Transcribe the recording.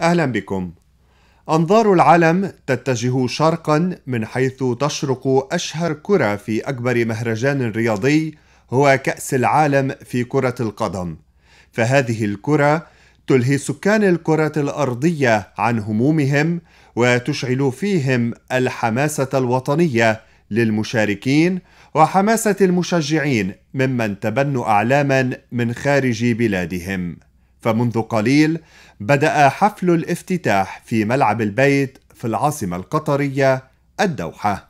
أهلا بكم أنظار العالم تتجه شرقا من حيث تشرق أشهر كرة في أكبر مهرجان رياضي هو كأس العالم في كرة القدم فهذه الكرة تلهي سكان الكرة الأرضية عن همومهم وتشعل فيهم الحماسة الوطنية للمشاركين وحماسة المشجعين ممن تبنوا أعلاما من خارج بلادهم فمنذ قليل بدأ حفل الافتتاح في ملعب البيت في العاصمة القطرية الدوحة